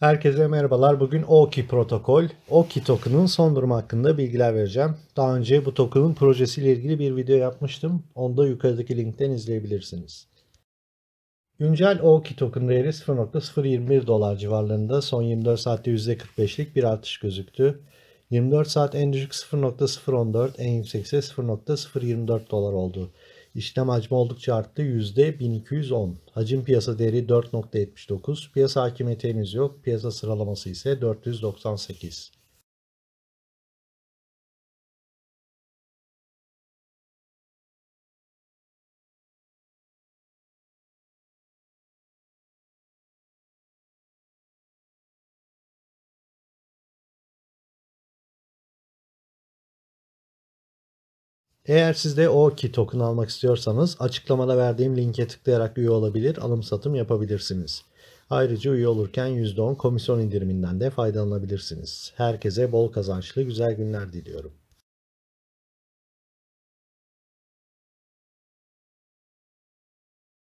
Herkese merhabalar. Bugün OKI protokol, OKI token'ın son durumu hakkında bilgiler vereceğim. Daha önce bu token'ın projesiyle ilgili bir video yapmıştım. Onu da yukarıdaki linkten izleyebilirsiniz. Güncel OKI token değeri 0.021 dolar civarlarında. Son 24 saatte %45'lik bir artış gözüktü. 24 saat en düşük 0.014, en yüksek ise 0.024 dolar oldu. İşlem hacmi oldukça arttı. %1210. Hacim piyasa değeri 4.79. Piyasa hakimiyeti henüz yok. Piyasa sıralaması ise 498. Eğer siz de o token almak istiyorsanız açıklamada verdiğim linke tıklayarak üye olabilir, alım satım yapabilirsiniz. Ayrıca üye olurken %10 komisyon indiriminden de faydalanabilirsiniz. Herkese bol kazançlı güzel günler diliyorum.